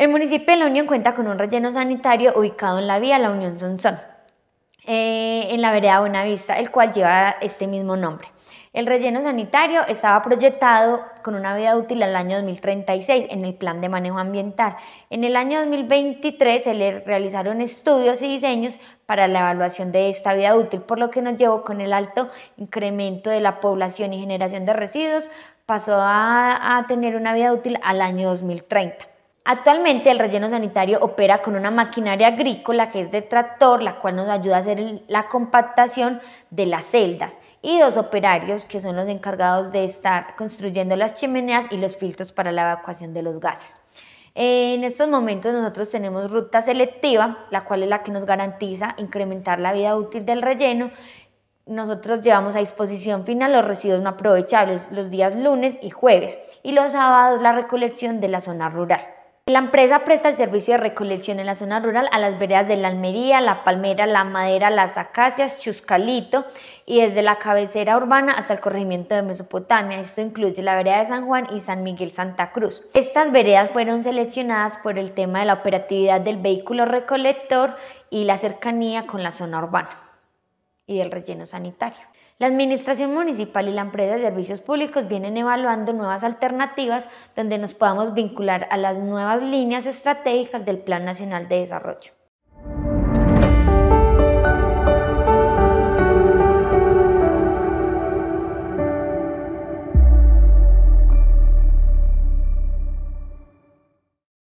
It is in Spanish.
El municipio de La Unión cuenta con un relleno sanitario ubicado en la vía La Unión Sonsón, eh, en la vereda Buenavista, el cual lleva este mismo nombre. El relleno sanitario estaba proyectado con una vida útil al año 2036 en el plan de manejo ambiental. En el año 2023 se le realizaron estudios y diseños para la evaluación de esta vida útil, por lo que nos llevó con el alto incremento de la población y generación de residuos, pasó a, a tener una vida útil al año 2030. Actualmente el relleno sanitario opera con una maquinaria agrícola que es de tractor, la cual nos ayuda a hacer la compactación de las celdas y dos operarios que son los encargados de estar construyendo las chimeneas y los filtros para la evacuación de los gases. En estos momentos nosotros tenemos ruta selectiva, la cual es la que nos garantiza incrementar la vida útil del relleno. Nosotros llevamos a disposición final los residuos no aprovechables los días lunes y jueves y los sábados la recolección de la zona rural. La empresa presta el servicio de recolección en la zona rural a las veredas de la Almería, La Palmera, La Madera, Las Acacias, Chuscalito y desde la cabecera urbana hasta el corregimiento de Mesopotamia. Esto incluye la vereda de San Juan y San Miguel Santa Cruz. Estas veredas fueron seleccionadas por el tema de la operatividad del vehículo recolector y la cercanía con la zona urbana y del relleno sanitario. La Administración Municipal y la empresa de servicios públicos vienen evaluando nuevas alternativas donde nos podamos vincular a las nuevas líneas estratégicas del Plan Nacional de Desarrollo.